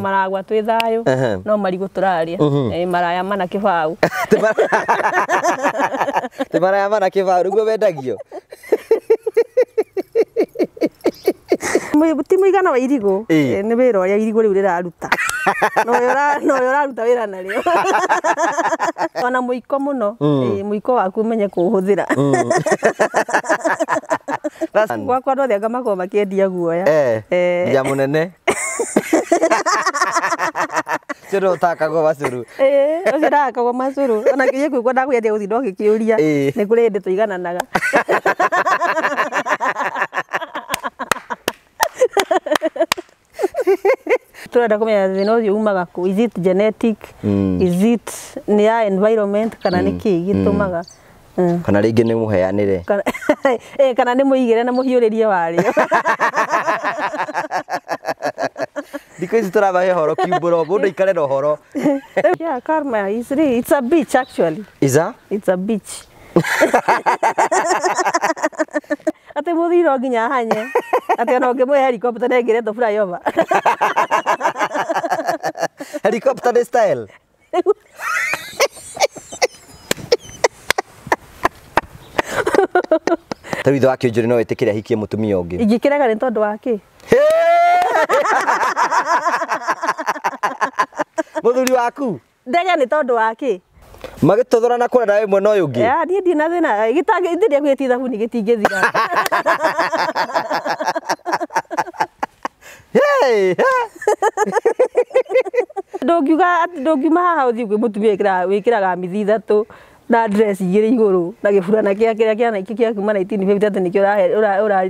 maragwa twä thayå no marigå tå raria maraya mana kä baå tä maraya mana kä baå guo wendagio ti må igana wa irigå nä wä ra å rä a irigå rä u rä raruta no å raruta wä ra narä ona må iko må no må mm. iko waku å menye kå hå thä mm. ra gwakwa andå othe anga makorwo makä endia guoya ya eh, eh. må nene takagwo utakagwo macuru ucio ndakagwo macuru ona kinya kuigua ndagwethia ria nä kå rä ndä tå igananaga turenda kumenya thina ucio umaga ku is it genetic mm. is it ni ya environment kana mm. niki gitumaga mm. kana rĩngĩ nĩ mũheanĩre kana nĩ mũigĩre na mũhiũrĩrie warĩo thikå ici tå rathaga å horo kiumbå ro må ndå aikare na å horo atĩ mũthii no nginya hanye atä ona ũngĩmũhe helikopta nengeretwo flyover helikopta nĩ style tarä u ithe wa kä njå no wä tä kä rä hikie må tumia å ngä ingä kä rega nä tondå wa kä må thuri waku ndege nä tondå wa kä magituthura na kurera imwe no yungi ya ndie ndie na thina gitangi ndiria gwiti thabuni gitingithira ndungiuga ndungiuma haha uthii kwä må tumia wä kä raga mithi ithatå na dress igä rä igå rå na gä burana kä rä a kä a kuma naitini bä atä nä kä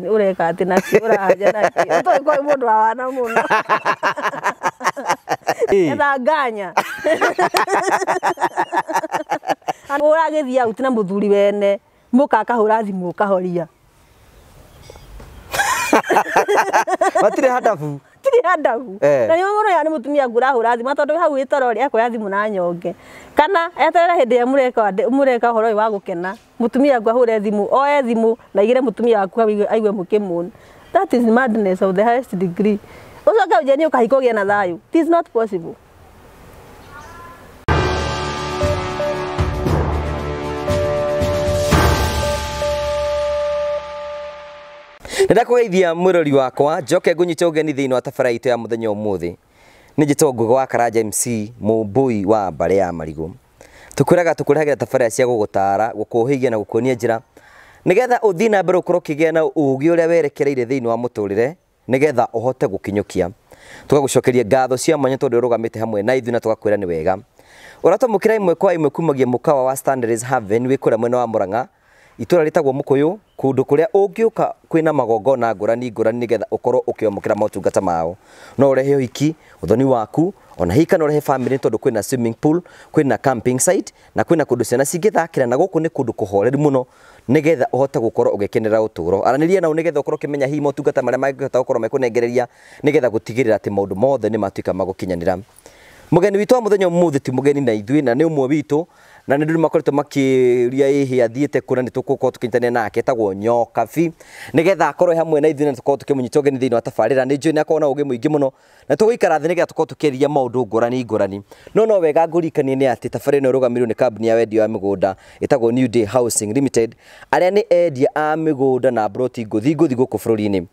å reka atä nakä å rahanja nakä å toä kwä må ndå wawana må no etha nganya å ragä thia uti na må thuri wene må ka akahå ra å kahoria matirä ndirä andagu eh. na nä må nä må tumia ngurahå thimå tondå hau ä toro akoya thimå na nyonge kana eterere hä ndä ä rä a må reka å horo wa gå kena må tumia ahå re thimå oe thimå na igä re må tumia waku aigue må kä må that is å coke å njä nä å kahingå gä e na thayå nenda kugeithia mwirori wakwa njoke ngunyite ugeni thiini wa tabara itu ya muthenya umuthi ni njätwo ngå wa karanja mc må wa mbare ya marigå tå kwä raga tå kå rehagä ra tabara cia gå gå tara gå kå hä na gå kuonia njä ra nä getha å thiä na mbere å korwo na ũgĩ å rä a werekereire thä wa må tå rä re nä getha å hote gå kinyå kia tå ngatho cia mwanya tondå å hamwe na ithuĩ na tå gakwä wega å ratå må kä ra imwe kwa imwe kumagia må wa standards haven rä a mwena wa må itura ritagwo mukuyu kundu kuria ungiuka kwina magongona ngurani ngurani nigetha ukorwo ukiomukira motungata mao no urehe hiki uthoni waku ona hika no rehe family tondu kwina swimming pool kwina camping site na kwina kundu ciana cingithakira na guku ni kundu kuhoreri muno nigetha uhote gukorwo ugikenera uturo araniria nao nigetha ukorwo ukimenya hihi motungata maria mangihota gukorwo mekunengereria nigetha gutigirira ati maundu mothe ni matuika magukinyanira mugeni witu wa muthenya umuthi ti mugeni na ithui na ni umwe witu na nä ndå rä makoretwo makä ria ä hä athiäte kå na nä tå kå tå nake tagwo nyokabi nä getha akorwo hamwe na ithuä na tå korwo tå kä må nyita å geni thä inä wa tabarä nä akorwo na å gä må ingä må no na tå gå ikara thä nä getha tå korwo tå kä maå ndå ngårani ngårani no no wega ngå rikanie nä atä tabarä ä no ä rå gamirwo nä kambuni ya wendia wa mä gå nda ä housing limited arä a nä endia a mä gå nda na broti ngå thi ngå thi gå kå bå rå ri-inä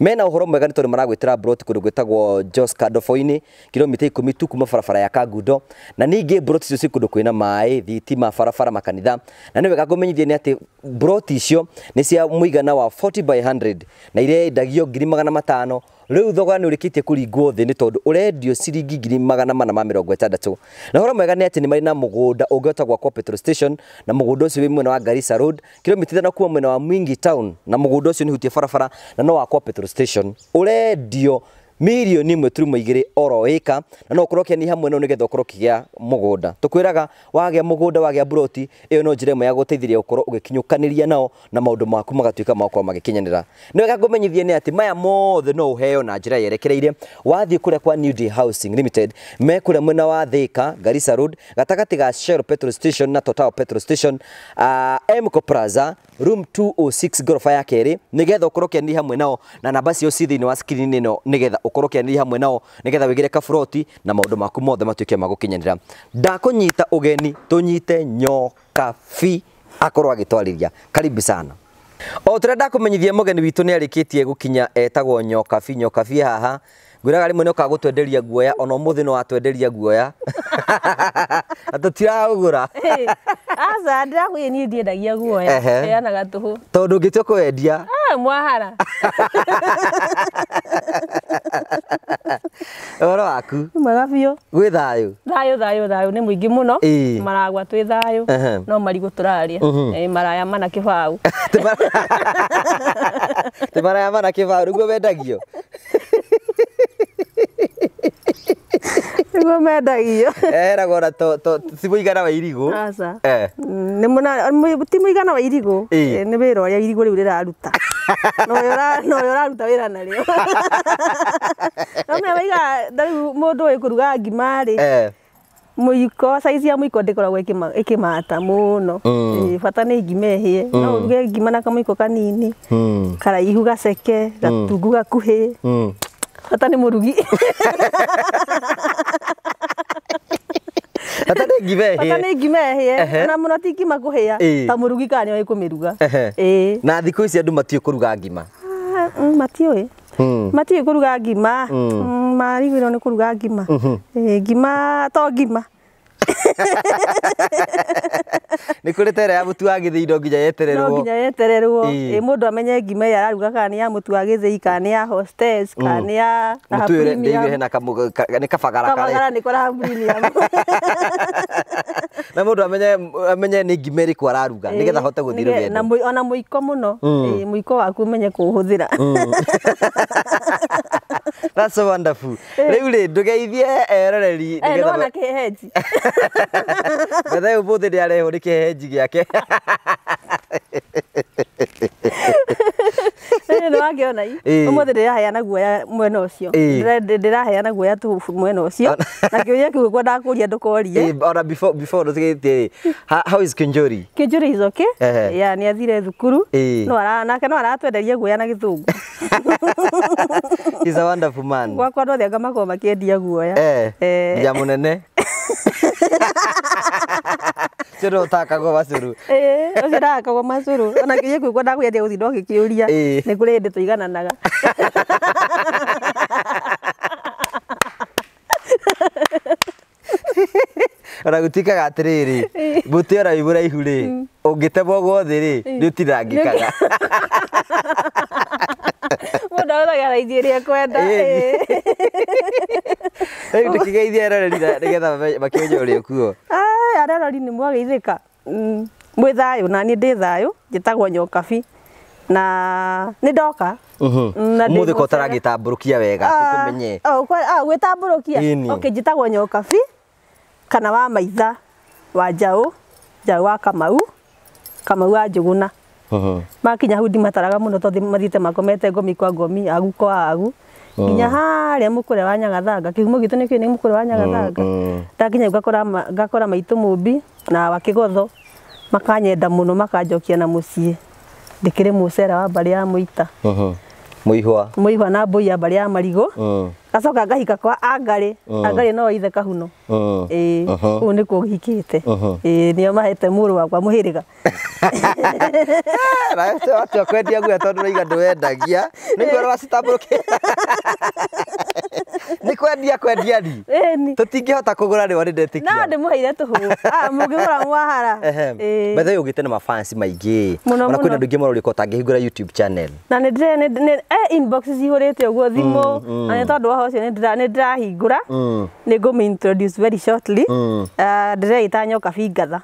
mena uhoro mwega nitondu maragwitira brot kundu gwitagwo Josca Ndoboini kilomita 10 tu kuma barabara ya Kagundo na ningä brot icio ci kundu kwina mai thitima barabara makanitha na nä wega kumenyithia nä ati brot icio nä cia igana wa 40 by 100 na iria ndagio ngiri magana matano rĩu thogora nĩ ũrĩkĩtie kũringwo thĩ nĩ tondũ ũrendio ciringi ngiri magana mana ma mĩrongo ĩtandatũ na horo mwega nĩ atĩ nĩ marĩ na mũgũnda ũngĩhota gwakwo petrol station na mũgũnda ũcio wĩ mwena wa Garissa Road kilomita ithano kuma mwena wa Mwingi Town na mũgũnda ũcio nĩ hutie barabara na no wakwo petrol station ũrendio mirioni ĩmwe turuma igĩrĩ oro eka na no ũkorwo ũkĩani hamwe no nĩgetha ũkorwo ũkĩgĩa mũgũnda tũkwĩraga wagĩa mũgũnda wagĩa broti ĩyo no njĩra ĩmwe ya gũteithĩrĩria gũkorwo ũgĩkinyũkanĩria nao na maũndũ maku magatuĩka makorwo magĩkinyanĩra nĩ wega ngũmenyithie ni atĩ maya mothe no ũheo na njĩra yerekereire wathiĩ kũrĩa kwa New Day Housing Limited me kũrĩa mwena wa Thika Garissa Road gatagatĩ ga Shell Petrol Station na Total Petrol Station uh, Mco Plaza room 206 gorofa ya kerĩ nĩgetha ũkorwo ni hamwe nao na nabasi cio ci thĩinĩ wa skrini ĩno nĩgetha ukorwo kianiria hamwe nao nigetha wigire kafuroti na maundu maku mothe matuike magukinyanira ndakunyita ugeni tunyite nyoka fi akorwo agitwariria karibu sana o tå rä a ndakå menyithia må geni witå nä arä kä tie gå kinya etagwo nyokabi nyokabi haha ngwiraga rimwe niokaga gutwenderia guoya ona thä no watwenderia guoya na tutiragugura aca ndĩrakũĩ niĩ ndiendagia guoya heanaga ngä tondũ kå wendia ah, mwahara ũhoro waku mwega thayå thayå thayå thayå nä må ingä må no maragwa twä thayå no marigũ tũrarĩa uhuh. maraya mana baå tä maraya mana kĩbaũ guo wendagio niguo mendagio eragwo eh, na ti igana wa irigũ ti mũigana wa irigũ eh. eh, nĩ wĩra ũrĩa irigũ rĩu rĩraruta no ũraruta wĩra narĩo no waiga rĩu mũndũ ũĩ kũruga ngima rĩ mũiko saizi ya mũiko ndĩkoragwo ĩkĩmata mũno hmm. bata nä ngima ĩhĩe no hmm. ũruge ngima na kamå iko kanini hmm. karaihu gaceke gatungu gakuhä bata nä må rugi bata nä ngima ähä bata nä ngima ähä na må no ti ngima kå hä a ta må rugi kana nä oä kå mä ruga na thikå ici andå matiå kå ruga ngima ah, matiå mm, ä matiå ä hmm. kå ruga ngima hmm. mm, marigä rwo nä kå ruga ngima uhuh. ngima to ngima nä kå rä terera må tu wa gä thä indo nginya yetererwo yetererwo ä må ndå amenye ngima ä araruga kana nä ya må tu wa gä thä kana nä ya mm. kana nä ya nä kabagara nä na må ndå amenye nä ngima ä rä kw araruga nä getha hote gå thiä ona må iko må no må mm. iko waku å menye kå hå thä ra rä u rä ndå geithie eroreri nä Bethe umuthi ni arehå rä kä henji gä ake nä wangäona å må thä ndä raheana guoya mwena å cio ndä raheana guoya tu mwena å cio na kä å ria kä u guo ndakå ria ndå korie ona nä athire thukuru nake no aratwenderia guoya na gä thå ngu is anga makorwo makä endia guoya ya må nene curu utakagwo macuru ucio ndakagwo macuru ona kä ria kä u guo ndagå endia gå thiä ndogä kä å ria nä nä kå rä ndä tå igananaga ona gå tuikaga atä rä rä mbå tä ona wä raihu rä å ngä temwo gwothe rä nä å tirangä kaga må ndå ahåthaga ä rä a kwenda rä u ndä kä geithia aroreri nä getha makä å rä a kuo arorori nä ithä ka mwä mm, thayå naniä ndä thayå njä tagwo nyokabi na nä ndoka må thä ko taragä tambå rå kia wega ah, kå menye ah, oh, ah, gwä tambå rå kia njä tagwo nyokabi kana wa maitha wa njaå njaå wa kamau kamau wa njå makinya hau mataraga må no tondä mathiäte makomete ngomi kwa ngomi agu kwa agu nginya harä a må kå re wa nyagathanga kä humo gitå nä kä nä må kå re wa mm, nyagathanga mm. ndakinya ngakora maitå må mbi na wakä gotho makanyenda må no makanjokia na må ciä ndikire mucera wa mbari ya muita muihwa muihwa na mbuia mbari ya marigo hm. gacoka ngahika kwa angari hm. angari no ithe kahuno ä u nä kuo hikä te nä o mahete må rå wakwa må hä rä ga nacio kwendia guo tondå raiga ndå wendagia nä guo rwacitambå rå kä nä kwendia kwendia ri tå tingä hota kå gå ra rä o nä ndetikia no ndä må heire tå hå ah, må ngä gå ra mwahara betha yå gä te na ma maingä ona kwä na ndå ingä marorä ko tangä hingå ra na nä cihå rä te å guo thimå na nä tondå waho cio nä ndä rahingå ra mm. nä ngå mm. ah, ndä reita nyoka bingatha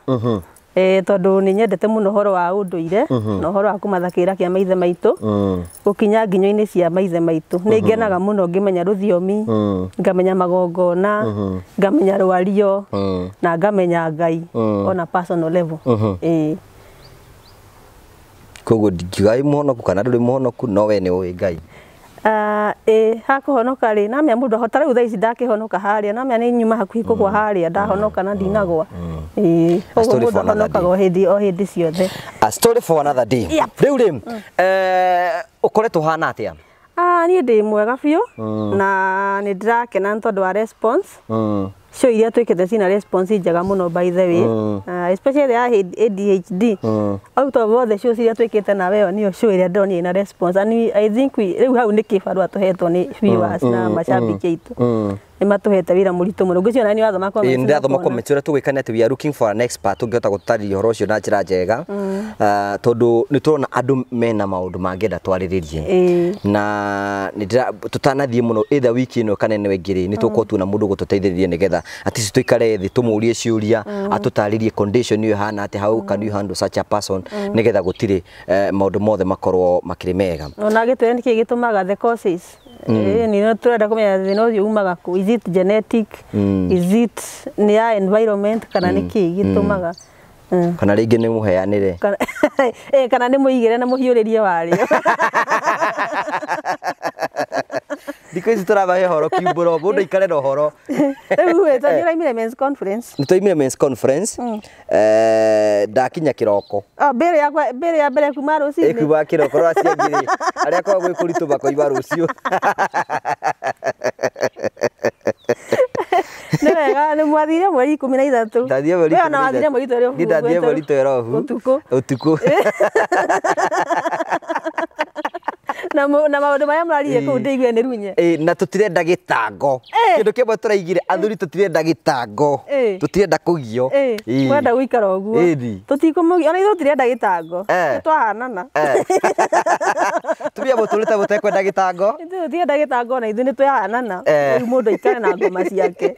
eh tondu ni nyendete muno horo wa unduire mhm. na horo wa kumathakira kia maithe maitu mm. gukinya nginyo-ini cia maithe maitu mhm. ni ngenaga muno ngimenya ruthiomi mm. ngamenya magongona mhm. ngamenya rwario mm. na ngamenya ngai ona personal level eh koguo ndingiuga i muhonoku kana nduri muhonoku no we ni uwi ngai ä uh, ha honoka rä namä a må ndå ahotarä rä u thaici ndakä honoka harä a namä nä nyuma hakuhi kå gwa mm. harä a ndahonoka na ndinagwa å ndå ahonokaga o hä ndä ciothe rä u rä å koretwo hana atä a mm. eh, ah, niä ndä mwega biå mm. na nä ndä rakena nä tondå wa response cio iria twikite cina response njega muno by the way uh, especially ya ADHD uh. out ah. of all the shows iria twikite na wewe niyo show iria ndonire na response ani I think we riu hau ni kibarua tuhetwo ni viewers na mashabiki aitu nimatuhete wira muritu muno ngucio nani watho makwa mwe ndatho makwa mwe tugwikane ati we are looking for an expert to get tungihota gutariria horo ucio na njira njega mm. ah, tondu niturona andu mena maundu mangienda twariririe na tutanathie muno itha wiki ino kana ino ingi ri nitukorwo tuna mm. mundu gututeithiriria nigetha ati tuikare thi tumurie ciuria mm. atutaririe condition iyo hana ati how can you handle such a person nigetha gutire eh, maundu mothe makorwo makiri mega ona gitwe niki gitumaga the causes Mm. eh ni no turenda kumenya thino yumaga ku is it genetic mm. is it ni ya environment kana må heanä re kana nä rĩngĩ nĩ mũheanĩre eh, kana nĩ mũigĩre na mũhiũrĩrie warĩo thikå ici tå ramba horo kiumbå må ndå ikare na å horo nä twaimire ndakinya kä roko mbä ya mbere kuma rå cinä eh, kuma kä roko rora ciangirä arä a kwagwä kå ritå makoima rå ciå nä wega nä mwathire mweri ikå mi na ithatå ndathire mweri ikå mi å tukå na maundu maya murarire kå u mm. ndä igue nä runye na tå tirenda gä tango kä ndå kä tå raigire athuri tå tirenda gä tango tå tirenda kå gio mwenda gå ikara å guo tå ona ithuå tirenda gä tango nä twahanana tå rä amwe tå rä ta gå tekwenda gä tango ithuå tirenda gä tango ona ithuĩ nä twahanana rä u må ndå aikare na ngoma ciake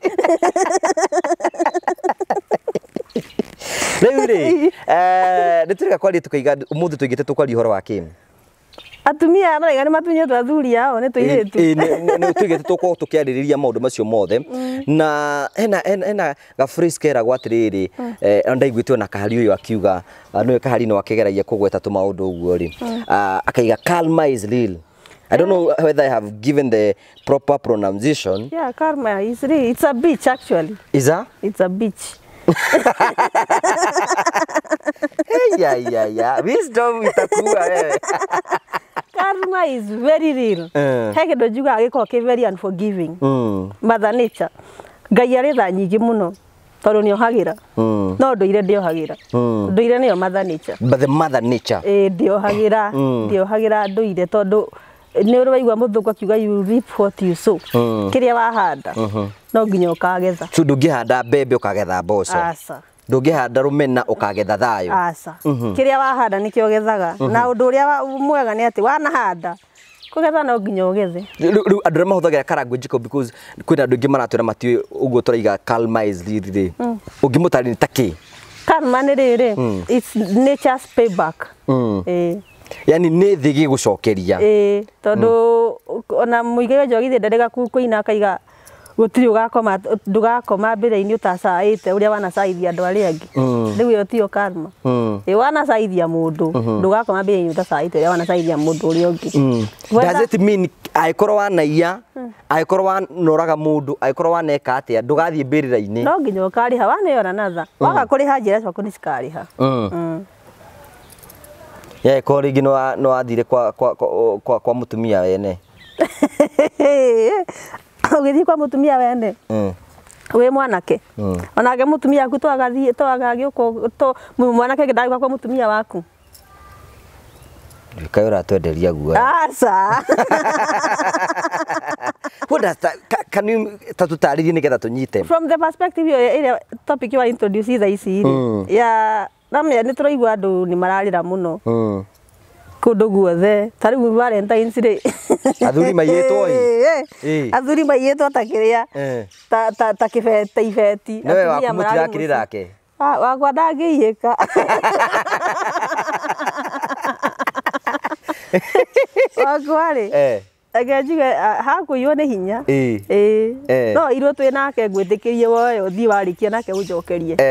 rä u rä eh, nä tå rä ga kwaria tå kaiga må thä tå ingä te tå kwaria å horo wa kä atumia aya maraiga nä matunyätwo athuri yao nä tå ni tu tuigä te tå korwo tå kä arä rä ria maå ndå macio mothe mm. na hena gakeragwo atä rä mm. rä eh, ndaiguä te ona kahari å yå akiuga ah, nä kahari no akĩgeragia kũgweta tå maå ndå å guo rä mm. ah, akaiga calma is real I don't know whether I have given the proper pronunciation. Yeah, karma is real. It's a beach actually. Is a? It's a beach. hey, yeah, yeah, yeah. Wisdom itakuwa wewe. Eh. karma is very real uh. he kindu njugaga gikoragwo ki very unforgiving mm. mother nature ngai arĩ tha nyingĩ mũno tondå nä ohagira mm. no ndå ire ndä ohagira mm. ndå ire nä yo mother nature but the mother nature eh ndä ohagira mm. ndä ohagira ndå ire tondå nä å rä waigua må thå ngå akiuga you reap what you sow mm. kä wahanda uh mm-hmm. -huh. no nginya å kagetha ndå ngä handa mbembe å kagetha ndungihanda rumena ukagetha thayo aca mhm. kiria wahanda nikio gethaga mhm. na undu uria mwega ni ati wanahanda kugetha no nginya ugethe riu andu aria mahuthagira karanguage because kwina andu aingi maratwira matiui uguo turaiga calma is riri ungimutari mm. ni taki karma nä rä mm. it's nature's payback mm. yani nä thä gä gå cokeria eh, tondå ona må igä njogithä ndä rä gaku kå ina akaiga gutiri ugakoma ndugakoma mbira-ini utacaite uria wanacaithia andu aria angi hmm. riu iyo tio karma i hmm. wanacaithia mundu hmm. ndugakoma mbira-ini utacaite uria wanacaithia mundu uria ungi does it mean iya wanaiya angikorwo wanoraga mundu angikorwo waneka atia ndugathii mbirira-ini no ha wana waneora natha waga ha njira ciaku nicikariha yaikorwo ringi niwathire kwa mutumia wene ugithii kwa mutumia wende mm. wi mwanake mm. onake mutumia waku twagathii twagagiuko mwanake ndagwa kwa mutumia waku kaä ratwenderia guota tũtarĩrie nä getha tå nyite a topic wa introduce tha ici mm. ya namya nä tå raigua andå nä mararä ra må no kundu guothe ta riu valentines athuri maiyetwo i athuri maiyetwo ta kä rä a ta ta kibeta ibeti no rä waku mutirakirira ake wakwa ndangĩiyĩka wakwarĩ reke njuge hakũiywo nĩ hinya no irwo twä nake ngwä tä kä rie woyo thiä warä warĩkia nake ũnjokerie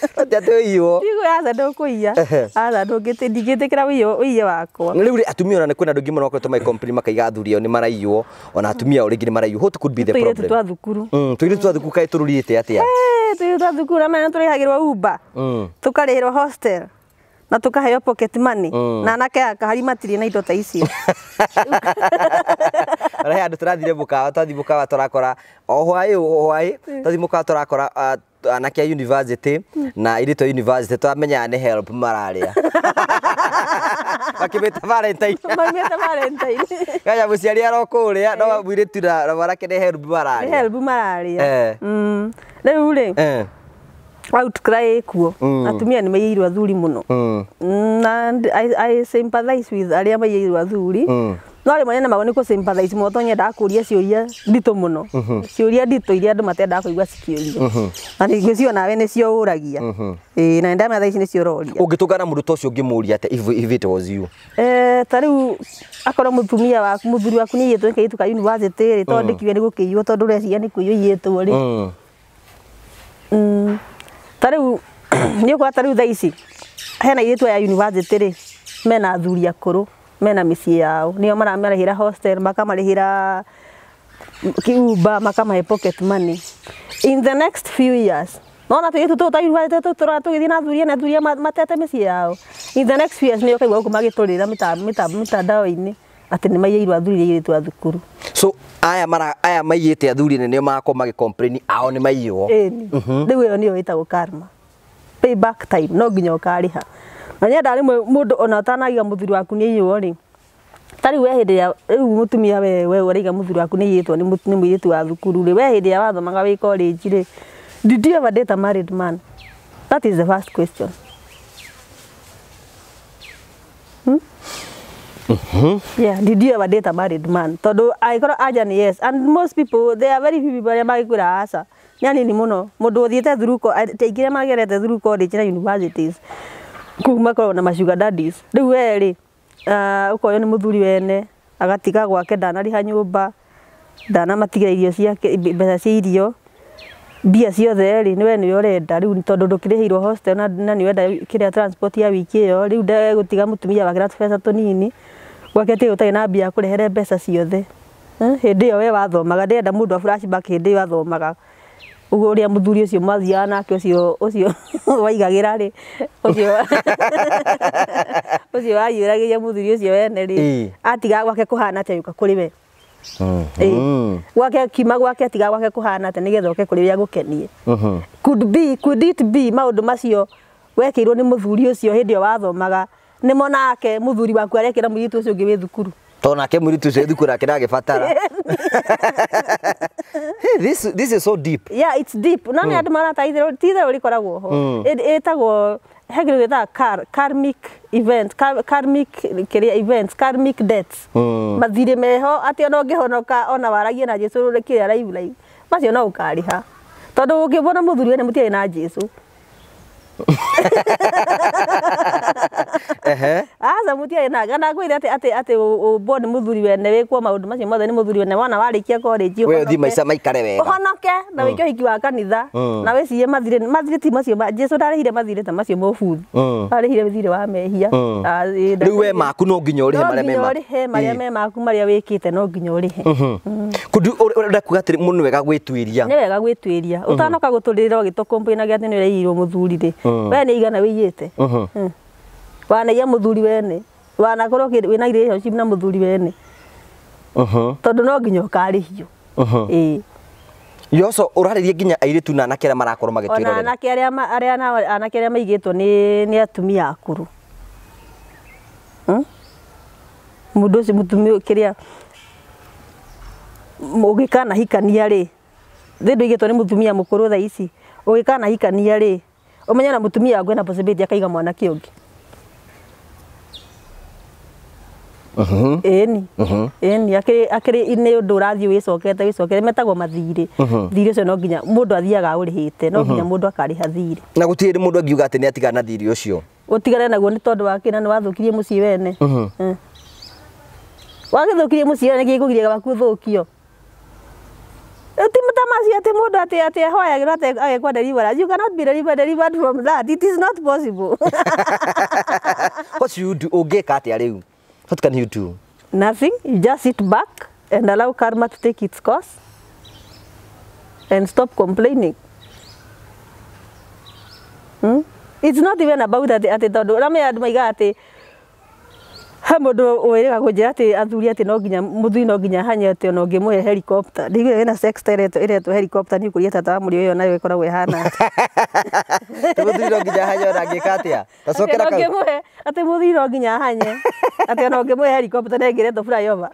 tiatå aca ndå kå iya aca ndigä tä kä ra wĩiye wakwa rä u atumia ona nä kwä na andå ngä mona koretwo magä makaiga athuri ao nä maraiywo ona atumia o rä ngä nä maraiywo hå tå irä twa thukuru mm, tå irä twa thukuru kaä tå rå rite atä a tå irä twa thukuru amana tå rä hagä rwo umba mm. tå karä hä rwo hostel na tukaheo pocket money mm. na anake akahari matirĩ na indo ta icio he andå tå rathire må kawa twathi må kawa tå rakora o hwaä hwaä twathi må kawa tå rakora uh, ana university hmm. na ili to university to amenya ni help mararä a makä mä ta valentainkaya må ciari arokå rä no eh. mwirä tu na mwanake ni help mararia ni help mararia mararä a rä u rä outcry kuo mm. atumia ni maiirwo athuri muno mm. na i sympathize with aria a athuri mm no rimwe nyina magwo nä kå sympathize muo tonyendaga kå ria ciå ria nditå må no uhuh. ciå ria nditå iria andå matendaga kå igua cikä rio uhuh. na ningä cio nawe nä cio å ragia uhuh. na nä ndamenya thaici nä cio roria å ngä tå ngana må ndå å cio å ngä må ria atä ta rä u akorwo må tumia waku må thuri waku nä aiyä two kä itå ka rä tondä mm. kiwe nä gå kä iywo tondå å reciria nä kå iywo iyä two rä mm. mm. ta rä u nä å kora ta rä u thaici hena airä twa ya university rä mena thuri akå rå mena misi yao nio maramarihira hostel makamarihira kiuba makamahe pocket money in the next few years nona tuiritu tuu twairuaite tu tura tugithii na thuria na thuria matete misi yao in the next few years nio kaigua guku magiturira mitandao-ini atä nä maiyairwo athuri rä airä thukuru so aya mara aya maiyite athuri nä nä magako magä complain ao nä maiywo mhm. rä u ä yo nä yo ä tagwo karma payback time no nginya å na nyenda rimwe mundu ona tanagia mũthuri waku ni aiywo ri tari we hĩndĩ ya riu mutumia we we ũraiga mũthuri waku nĩ aiyĩtwo ni mũirĩtu wa thukuru ri we hĩndĩ ĩrĩa wathomaga wĩ college ri did you ever date a married man that is the first question hmm? Mm -hmm. Yeah, did you ever date a married man? Todo, I got anja nĩ yes and most people there are very few people arĩa mangĩkwĩra asa. Nyani ni muno. mũndå ũthiĩte through taingĩ arĩa magerete through college na universities kuu makoragwo na mashuga dadis riu we rĩ ukoywo ah, nĩ mũthuri wene agatiga gwake ndanariha nyũmba ndanamatigira irio ciake mbeca cia irio mbia ciothe rĩ niwe nĩwe ũrenda rĩu tondũ ndũkĩrĩhĩirwo hostel na, na ni wenda kĩrĩa transport ya wiki ĩyo rĩu ndegũtiga mũtumia wake na tũbeca tũnini gwake atĩ utai na mbia kurehere mbeca ciothe eh, hĩndĩ ĩyo we wathomaga ndĩrenda mundu wa flashback hĩndĩ ĩyo athomaga uria muthuri ucio mathiaga nake ucio ucio waigagira ri ucio ucio wayuragiria muthuri ucio wene ri atiga gwake kuhana atia yuka kuri we gwake kima gwake atiga gwake kuhana atia nigetha oke kuri ria gukenie could be could it be maundu macio wekirwo ni muthuri ucio hindi iyo wathomaga ni monake muthuri waku arekira muiritu ucio ngi wi thukuru tona to nake mũiritu ũcio thukuru nake ndagibatara this this is so deep yeah it's deep na nä hmm. andå marataithä ti itherå rä koragwo ho hmm. ĩtagwo he kä rä gätaga karmic event karmic kä rä events karmic debts hmm. mathirä meho atä ona å ngä honoka ona waragie na jesu kä rä a raivu raivu macio no å karä ha tondå å ngä bona må thuriwe nä må tiarä na jesu aca mutia ganakwire atä atä atä umbwo nä må thuri wene wä kwo maå ndå macio mothe nä må thuri wene wona warä kia korĩnji thi maica maikare wega å honoke na wä ke å mm. hiki wa kanitha mm. na wä cirie mathirä mathirä ti macio jesu ndarä hire mathirä ta macio ma buthi mm. arä hire thirä wa mehia rä u we maku no nginya å rä he marä a marä he marä a me maku marä a wä kä te no nginya å rä he kå ndå å ndakuga atä må nä wega gwä tuä ria nä wega gwä tuä ria å mm-hmm. tanoka gå tå rä ra å gä tokombainagia atä nä å reirwo må thuri rä Uh-huh. Uh-huh. Hmm. wene igana wiyite wana ya muthuri wene wana korwo wina relationship na muthuri wene tondu no nginya hiyo ii uh-huh. yoso uraririe nginya airitu na anake aria marakorwo magitwira ona anake aria aria na anake aria maigitwo ni ni atumia akuru hmm? mundu ucio mutumia kiria ugikana hikania ri thindu igitwo ni mutumia mukuru thaa ici ugikana hikania ri umenye na mutumia agwe na possibility akaiga mwana kiongi ĩni uh-huh. ĩni uh-huh. akĩrĩ nĩ ũndũ ũrathiĩ wĩcokete wĩcokete metagwo mathirĩ uh-huh. thirĩ ũcio no nginya mũndũ athiaga ũrĩhĩte no nginya mũndũ akarĩha thiri na gũtirĩ mũndũ angiuga atĩ nĩ atigana na thirĩ ũcio gũtigane naguo nĩ na wa kĩna nĩ wathũkirie mũciĩ wene eh. wagĩthũkirie mũciĩ wene gĩkũgiria waku ũthũkio Utimata maciatĩ mũndũ atĩ atĩ ahoyagĩrwo atĩ agĩkwa deliverance. You cannot be delivered, delivered from that. It is not possible. What you do? Ũngĩka atĩa rĩu? What can you do? Nothing. You just sit back and allow karma to take its course and stop complaining. Hmm? It's not even about atĩ atĩ tondũ ũramenya andũ maiga atĩ he må ndå wä rä ga gå njä atä athuri atä nonginya må thuri nonginya hanyete ona å ngä må he helikopta nä na ä retwo kå ria tata wa må ri å ä yo nayo ä koragwo ä hana må thuri nonginya hanye ona angä ka atä a atä må thuri nonginya hanye atä ona å ngä må he helikopta ngä retwo burayova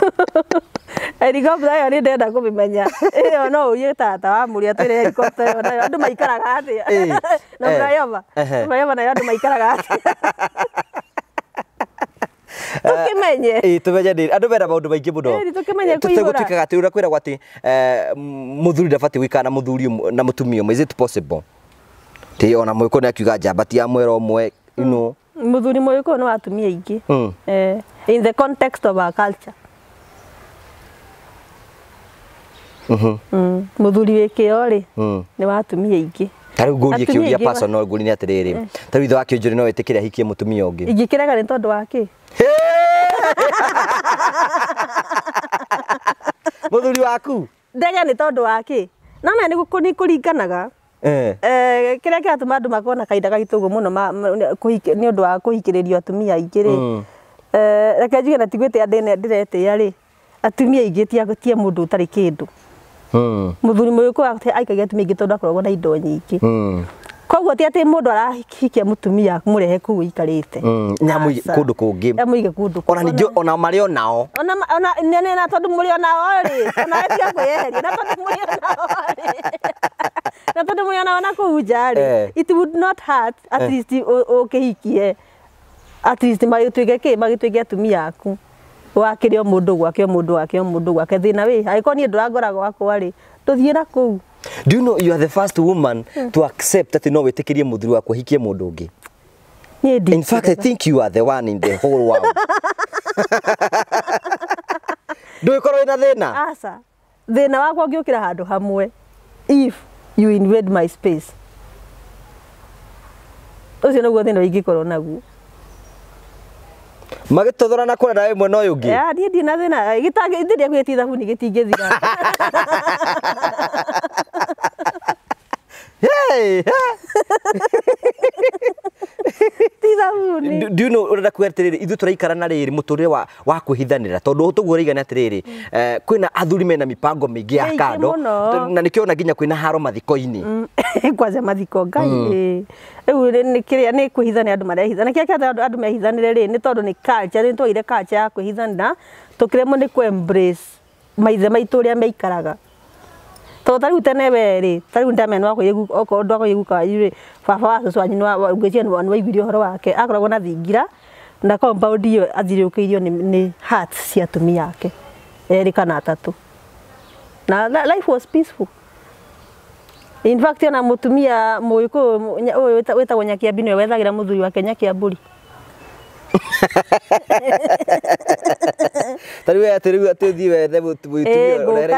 ha helikopta ä yo nä ndenda kå mä menya no å tata wa helikopta nayo maikaraga atä na nayo maikaraga eh, andå mena maå ndå maingä må kaga å rä a kwä ragwo atä eh, må thuri ndabatiä gå ikara na må thuri na må tumia å tä ona mwä kå nä akiuga njambati ya mwera å mwe må mm. thuri mwä kå nä watumia aingä hmm. eh, in the context of our culture må thuri wä kä o nä watumia aingä tarä u ngå rie kä å ria ngå ri nä atä rä eh. rä tarä u ithe njå no wä tä kä re ahikie må tumia å ngä ingä kä rega nä tondå wa thuri waku ndega nä tondå wa kä nona nä kå ringanaga kä rä a kä ratå ma andå makorwo kaida gaitå guo må no nä å ndå wa kå hikä rä rio atumia aingä rä hmm. eh, reke njuge na tigwä tä a ndä retä a atumia aingä tia må ndå å tarä kä ndå muthuri hmm. muriku aikagia atumia aingĩ tondũ akoragwo na indo nyingĩ hmm. koguo ti atä må ndå arahikia må tumia må rehe kå u ikarä te kå ndå kå ngä amå kå ndå ona marä onao na tondå må rä onao rä onawe tiga kwä yeheria na tondå må rä onao na tondå må rä onao na kå u nja rä eh. it would not hurt at eh. least å kä hikie at least magä tuä ke kä magä tuä atumia aku wakire o mundu gwake o mundu gwake o mundu gwake thina wi aiko ni ndũrangora gwakwa ri tũthiĩ na do you know you are the first woman hmm. to accept that no wĩtĩkĩrie mũthuri waku hikie mundu ũngĩ in fact i think you are the one in the whole world ndũĩkorwo wĩna thĩna aca thĩna wakwa ũngĩũkĩra handũ hamwe if you invade my space ũcio nĩguo thĩna ingĩkorwo naguo magituthura na kurera imwe no yungi ya ndi ndie na thina gitangi ndiria gwiti thabuni gitingithira hey ti thabuni ndio no urenda kuga atiriri ithu turaikara na riri muturire wa wa kuhithanira tondu tuguo rigana atiriri mm. eh, kwina athuri mena mipango mingi ya kando na nikio na nginya kwina haro mathiko-ini mm. kwaja mathiko ngai mm. riu nikiria ni kuhithania andu marehithania na kiakia andu mehithanire ri ni tondu ni culture ni twagire culture ya kuhithanira tukiremwo ni ku embrace maithe maitu uria meikaraga to tari utene ri tari undame nwa kuyigu oko ndwa kuyigu ka yiri baba wa cucu wa ngwechen wa nwa waiguire horo wake akoragwo na thingira na compound iyo athiriukeirio ni, ni hearts cia tumi yake eri kana tatu na life was peaceful in fact ona mutumia moyo ko muikuyu weta nyakiambi niwe wethagira muthuri wa Kenya kia buri tarä we tå tå thiä wethe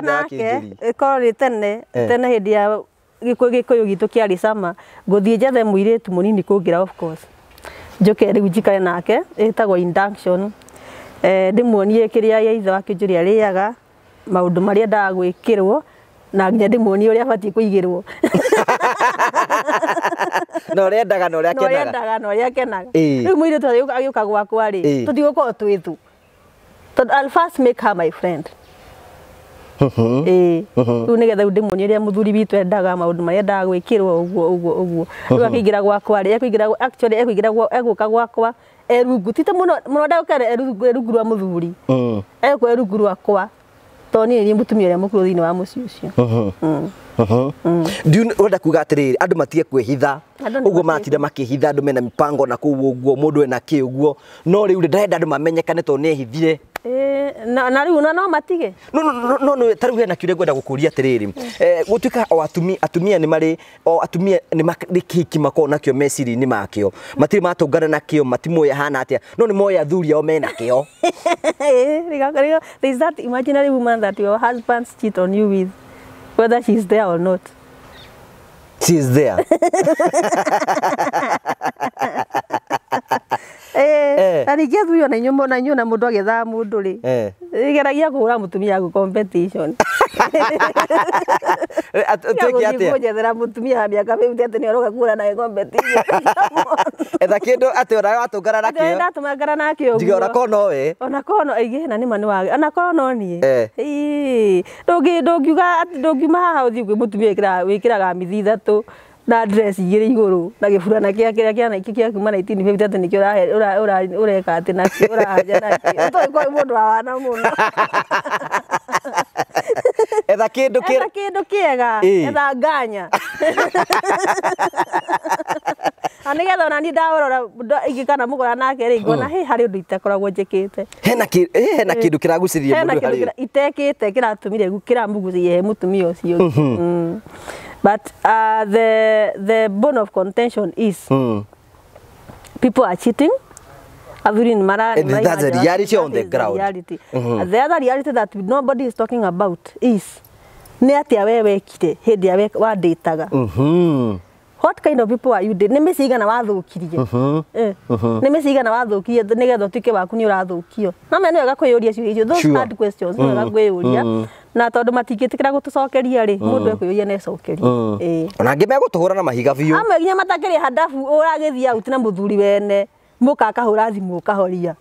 nake ä korwo nä tene eh. tene hä ndä ya gä kå yå gitå kä arä cama ngå thiä njethe må irä tu må nini kå ngä ra njå ke rä u njikare nake ä tagwo ndä eh, muonie kä rä a yaithe wakä njå rä a rä aga maå ndå marä a ndagagwä kä rwo na nginya ndimuonie uria å rä no rendaga no ria kenaga no rendaga no ria kenaga riu muire tu agiuka gwakwa tigå korwo twä thu tondũ I'll first make her my friend ĩĩ rĩu nĩgetha ndĩmuonie ũrĩa mũthuri witũ endaga maũndũ marĩa endaga gwĩkĩrwo ũguo ũguo ũguo rĩu akĩingĩra gwakwa rĩ ekũingĩra actually ekũingĩra egũka gwakwa erungu ti ta mũno mũno ndagũkare erungu rwa mũthuri egũka erungu rwakwa tondå nä niä må tumia å rä a må kå thä inä wa må ciä å cio ndiurenda kuga atiriri andu matige kwihitha uguo maratinda makihitha andu mena mipango na kuu uguo mundu ena ki uguo no riu ndirenda andu mamenyekane tondu niehithire na na riu no matige no no no tariu hena kiuria ngwenda gukuria atiriri eh, gutuika o atumi atumia ni mari o atumia ni kihiki makoragwo nakio meciri-inĩ makio matirĩ matũngana nakĩo ya hana atĩa no nĩ moĩ athuri ao menakĩo There is that imaginary woman that your husband cheat on you with. whether she's there or not. She's there. Eh, eh. na ningä athuri ona inyå mona inyå na må ndå thaa må ndå rä igeragia kå hå ra må tumia yaku njethera må tumia wa mä aka mä utä atä nä aroga ra nawe etha kä ndå atä ona watå kä mangara å guo onakorwo aigä na nä ma nä wagä niä eh. ndå ngiuga ndå ngiuma haha å thiä må tumia wä kä raga mithi ithatå na dress igä rä igå rå na gä burana kä a kä rä a kä ana kuma na itini bä atä nä kä å reka atä nakä å rahanja nakä å toä kia må ndå wa wana må no etha kä ndå kä etha kä ndå ega etha nganya na nä getha onani ndarora ingä kana må gora nake rä ngona hä hm. harä å ndå itakoragwo njä te hena kä ndå kä ragucä rä rie må ndå itekä te kä ratå mire kä he må tumia å cio But uh, the the bone of contention is mm. people are cheating. Avirin Mara, and that's a reality on the ground. The, reality. Mm -hmm. the other reality that nobody is talking about is nä atä we wekire hä ndä ä taga mm-hmm what kind of people are you nä mä cigana wathukirie uh-huh. eh. uh-huh. nä mä cigana wathukirie nä getha å tuä ke waku nä å rathukio na me nä wega kwä yå ria ciå icio nä wega kwä yå ria na tondå matingä tä kä ra gå tå cokeria må mm. ndå ekwä yå ria na ecokeria mm. eh. ona angä megå tå hå ra na mahiga biå amwe nginya matakä rä handabu å ragä thia uti na må thuri wene må kakahå ra thimå å kahoria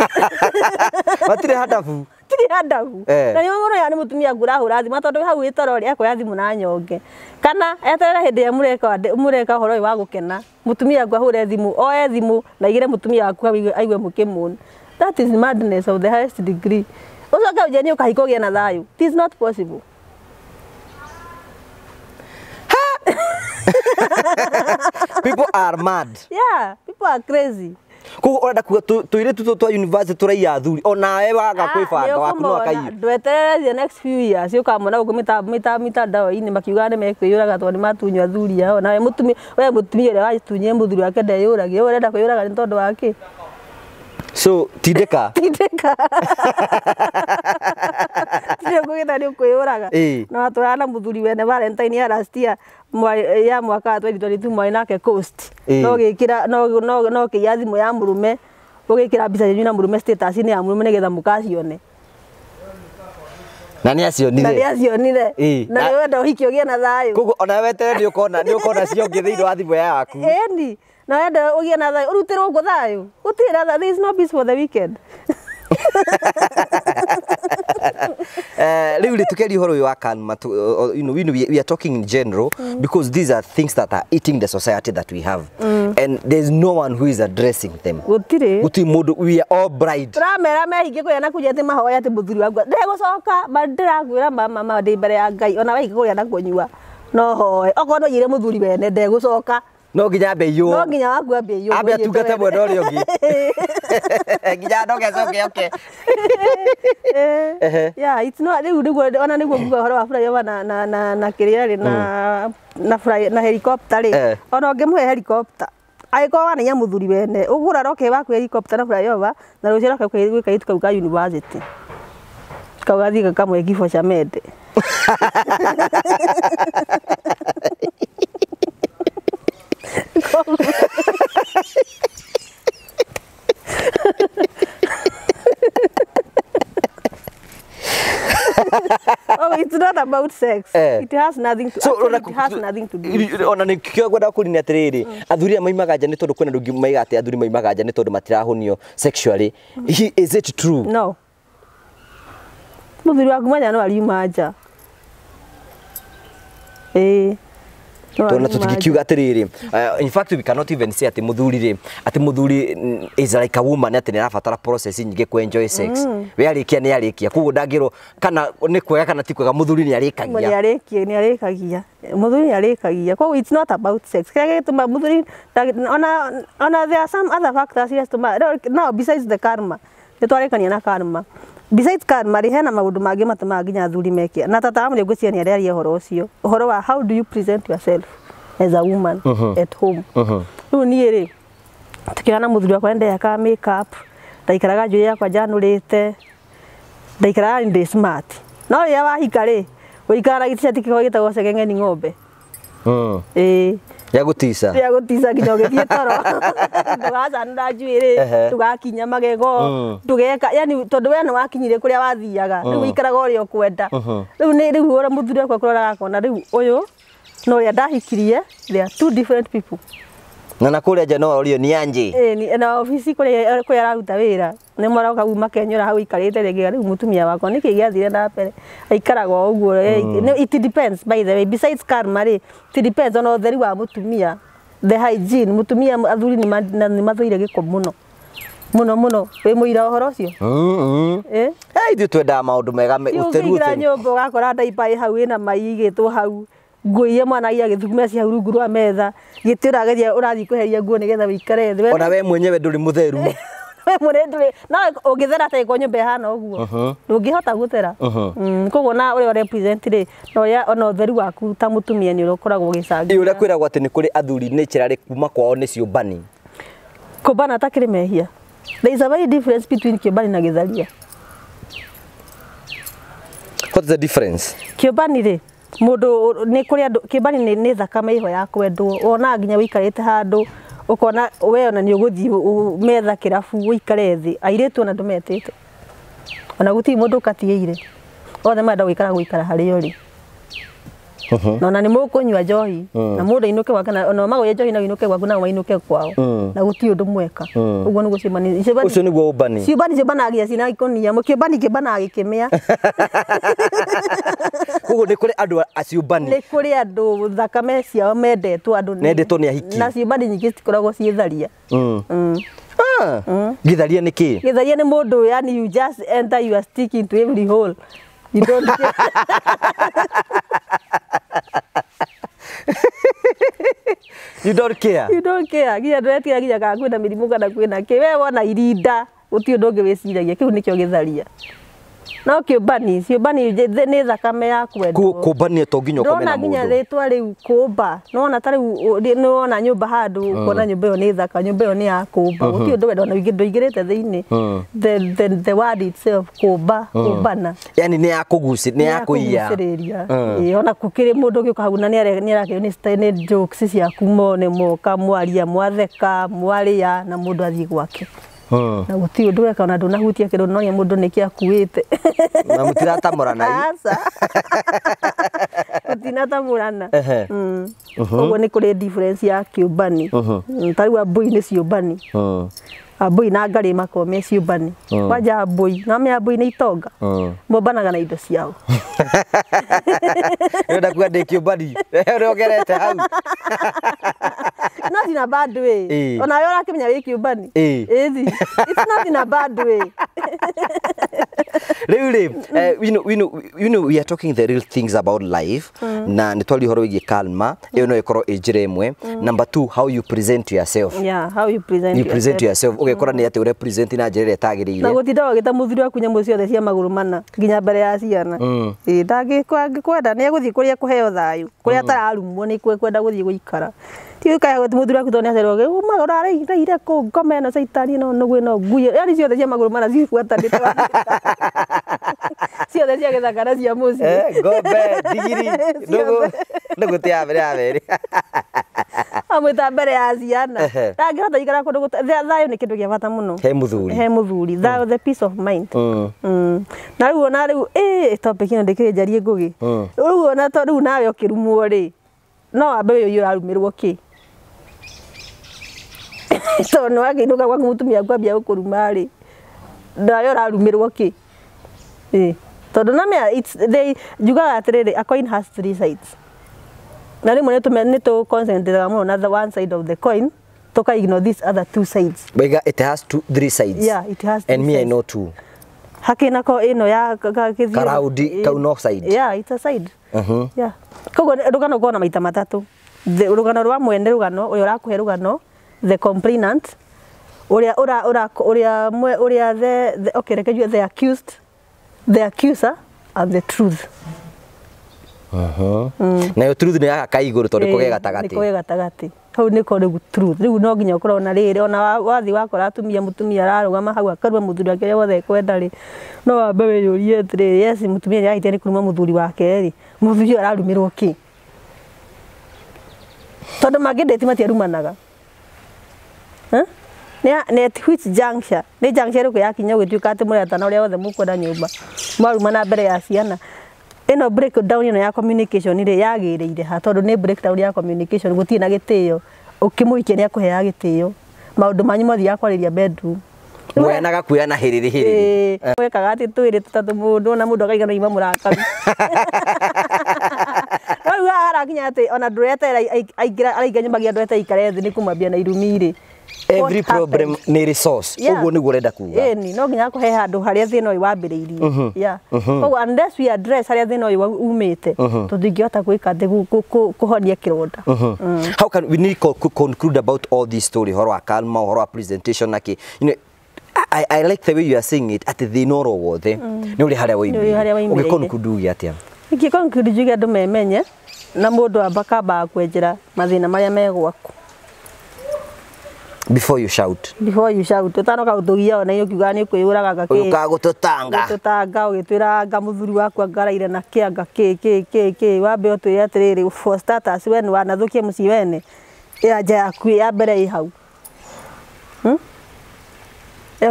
gũtirĩ handagu eh. na nĩ ngoro ya mutumia ngura hura thimũ tondũ hau ĩtoro ri akoya thimũ na nyonge kana eterere hĩndĩ ya mureka mureka horo wa gukena gũkena mũtumia waku ahũre thimũ oe thimũ na igire mutumia waku aigue mukimun that is madness of the highest degree ũcoke ũnjĩre nĩ ũkahika ũgĩe na thayu it is not possible people are mad yeah people are crazy koguo urenda kuga tuiritu tu twa university turaia athuri onawe waga ah, kwibanga waku no akaia ndweterere the next few years ukamona guku mitandao-ini makiugaga ni mekwiyuraga tondå nä matunywo athuri ao nawe we mutumia å rä a watunye må thuri wake ndeyå ragä å renda kwä yå raga nä tondå wakä so ti ndeka ti ndeka tirio ngugitha ni ukwiyuraga na waturaga na thuri wene valentine ya last year ya mwaka wa 2022 mwari nake coast no gikira no no no kiya thimu ya murume ugikira mbica yenyu na murume status ni ya murume nigetha mukacione na nä acionire na nä acionire na wenda å hiki å gä e na thayå koguo ona wetere nä å kona nä å kona cio thä inä wa thimå yaku ni na wenda ugie na thayu urutirwo guo thayu gutire na there is no peace for the weekend eh, riu ri tukeri horo yo akan you know we, we are talking in general mm. because these are things that are eating the society that we have mm. and there's no one who is addressing them gutire guti mundu we are all bride ramera mehinge kuya na kuja ati mahoya ati muthuri wangu ndegucoka ba ndiragwira mama ma ndä mbere ya ngai ona waige kuya na kunyua no hoe okorwo no yire muthuri wene ndegucoka no nginya ambe iyå no nginya waku ambe iyå ambe atungate mwena å rä a å ngä nginya nogecoke oke rä u nä ona nä guo nguga å horo wa furaioa na kä rä arä na rä hmm. eh. ona å ngä må he angä korwo wanenya må thuri wene å gå ra roke waku helikopta na furaioa na rå cio roke gwä kaitå kau ka university kaugathiä gakamwe kifo cha mende oh, it's not about sex. Eh. It has nothing to, so, actually, it has nothing to do. Mm. maiga ati athuri maimaga nja ni tondu matirahunio sexually. Mm. He, is it true? waku mwanya no aliuma nja. Eh tona tũtingikiuga atiriri eh, in fact we cannot even say ati muthuri ri ati muthuri is like a woman atĩ nĩarabatara process nyingĩ ku enjoy sex mm. we ari kia ni ari kia ku ndagiro kana ni kwega kana ti kwega muthuri ni ari ni ari kia ni ari nĩ muthuri ni ari arĩkagia ko it's not about sex ke gĩtũma muthuri ona ona there are some other factors iria citũmaga no besides the karma ni twarekania na karma besides car marä he na maå ndå mangä matå nginya athuri mekia na tatawa må rä ngwä cia nä arä aria å horo å cio å horo wa how do you present yourself as a woman uh -huh. at home uh-huh. rä u niä rä tå na må thuri wakwa ndeyakaga make up ndaikaraga njå yakwa njanå te ndaikaraga ndä smart no rä rä a wahika rä å ikaraga gä ticatkä ho gä tagwo cegengeni ng'ombe uh-huh yagutica yagutica nginya ũgĩthiĩ toro rä ndå gakinya magego ndå mm. geka tondå we nĩ wakinyire a wathiaga rĩu mm. ikaraga ũrĩa ũkwenda mm-hmm. rĩu nĩ rĩu ũrĩa mũthuri wakwa kũroraga akona rĩu no na ũrĩa ndahikirie they are two different people na na kuria jana rorio ni anje eh na ofisi kule kuria kuria raruta wira ni maroka uma kenyora hau ikarite rege riu mutumia wako ni kigiathire na mbere aikaraga uguo mm. it depends by the way besides karma ri it depends on utheri wa mutumia the hygiene mutumia athuri ni mathuire giko muno muno muno we må ira å horo å cio ithuä twendaga maå mega å uteru nyå mba å gakora ndaiba ä hau ä na maigä two hau nguo iria mwana ia githugume cia rungu rwa metha giti urageria urathii kuheria nguo nigetha wikare thĩ ona we mwenyewe nduri mutheru we mwene nduri no ungithera ta iko nyumba ihana uguo uh-huh. ndungihota guthera uh-huh. mm, koguo na uria represent ri no ya ona utheru waku ta mutumia ni ukoragwo ugicangia uria kwiragwo ati ni kuri athuri ni ri kuma kwao ni ciumbani kumbana takiri mehia there is a very difference between kiumbani na githaria what is the difference kiumbani ri mundu ni kuri andu kibani ni, ni thakame iho ya kwendwo wona nginya wikarite handu ukona we ona ni uguthi metha kirafu uikare thi airitu ona ndumetete ona guti mundu katiire othe menda gwikara gwikara hari yo ri na na ni må nywa nyua njohi na må ndå ainå ke na ona magå njohi na inå ke gwaku nao mainå ke kwao na gå tiå ndå mweka å guo nä guo ciåcio nä guo å mbani ciåmbani ciåmbanagia cina ikonia må kä mbani kä mbanaga gä kä mä a koguo nä kå rä andå ciåmbani nä kå rä andå thakame ciao mendetwo andå mendetwo nä ahiki na ciåmbani nyingä citikoragwo ciätharia mm. mm. ah, mm. githaria nä kä githaria nä må ndå yani you just enter you are sticking to every hole You don't get You don't care. You don't care. Gia nduretia ginya kana kwina mirimu kana kwina ki. We wona irinda gutirä å ndå å ngä wä ciragia kä u nä no kiumbani ciumbani nä thakame ya kwendwo kumbania to nginya ũkomena nginya rĩtwa rĩu kũmba na ta rĩu nĩwona nyũmba handũ mm. kuona nyũmba ĩyo nĩ thaka nyũmba ĩyo nĩ ya kũmba mm-hmm. gũtirĩ ũndũ wenda ndũingĩrĩte thĩinĩ mm. the, the, the word itself kũmba kũmbana mm. yani nĩ ya kũgucĩ ni ya kũiya ĩĩ ona gũkĩrĩ mũndũ ũgĩũka hau na nĩ arakĩo nĩ jokes ciaku mone moka mwaria mwatheka mwarĩa na mũndũ athiĩ gwake na gå ndå ndå guti undu weka ona ndunahutia kindu noria mundu niki akuite na mutiratamurana asa rana koguo nä kå rä ya kä kiumbani hmm, tariu ambui ciå mbani ambui na ngarima ko me ciumbani kwanja ambui na me ambui ni itonga mombanaga na indo ciao renda kuga ndä kiumbani rä ogerete hau in a bad way ona å rakä menya wä kiumbani ĩthi it's in a bad way rä eh, know we are talking the real things about life mm. na nä twaria horo wä kalma ä yo mm. no ä korwo ä njä ra ä number two how you present yourself yeah, how you present you present yourself å gekora nä mm. atä å represent na njä ra ä rä a tagä na gå tinda wagä ta må thiri waku nyamå ciothe cia magå rå mana nginya mbere ya ciana mm. ndangä kwenda nä egå thiä kå rä a kå heo thayå kå rä a tararumwo nä kwenda gå thiä gå ikara tiukaga muthuri waku tondå nä acerwo gä uma å rarä ire kå ngoma caitani no nå gwä no nguä ciothe cia magå rå mana cibuatanä ciothe ciagethakara cia må ciä ngombe eh, ndigiri ndå gå tä ya mbere ya merä amwä ta mbere ya ciana ndangä hota ikara kå thayå nä kä ndå gä a bata må no he må thuri he må thuri thayå mm. the peace of mind mm. Mm. na rä u ona rä u ä topic ä no ndä kä rä njarie ngå gä rä u ona to rä u nawe å kä rumwo rä no wambe wä yå rarumä rwo kä tondå nä wakä inå ka gwaku må tumia ngwambia gå kå ruma rä å rarumä rwo kä tondå na njugaga atä rä rä a coin has three sides na rä mwe nä tå concentraga må no na one side of the coin toka ignore these other two sides baiga it has two three sides yeah it has and me sides. i know two hakina ko ino ya githio karaudi kau no side yeah it's a side mhm uh -huh. yeah kogo rugano gona maita matatu the rugano rwa mwene rugano uyo rakuhe rugano the complainant uria ura ura uria mwe uria the, the okay the accused the accuser and the truth mm. nayo truth nä yagaka igå rå tondå kå eh, ge gatagatä kå hau nä korwo rä truth rä u no nginya å korwo na rä ona wathiĩ wakora atumia må tumia ararå gama hau akarua må thuri akä wothe kwenda rä no wambe wä yå rie atä rä yes må tumia nä arahitianä kuruma må thuri wake rä må thuri ararumä rwo kä tondå mangä ndeti matiarumanaga nä which juncture nä juncture rä kå yakinya gå tuä ka atä må retana å rä a othe må kwenda nyå mba mwaruma na mbere ya ciana ino breakdown ino ya communication ire yagirire ha tondu ni down ya communication guti na gitio ukimuikia ni akuhea gitio maundu manyu mothi ya kwariria bedroom mwenaga kuya na hiriri hiriri wekaga ati twiri tutatu mundu na mundu akaiga no ima murakari rĩu arakinya atĩ ona ndũreta aingĩra arainga nyũmba gĩa ndũreta ikare thĩ nĩ kũmwambia na irumi irĩ every problem nä rä å nä guo renda kuga no nginya kå handå harä a thä na å yå wambä rä irie koguo harä a thä na å yå umä te tå tingä hota gwä ka kå horia kä ronda horo wa horo wa presentation na know I, I like the way you are saying it ati thä na wothe nä å rä harä a waimä å gä konkuduge atä andå memenye na må ndå ambakamba kwenjä ra mathä na marä a megwaku before you shout before you shout utanoka gutugia ona iyo kiuga ni kwiyuraga gaki uka gututanga gututanga ugitwira nga muthuri waku angaraire na kianga ki ki ki ki wambe utwire atiriri for starters we ni wanathukie mucii wene anja yaku ya mbere i hau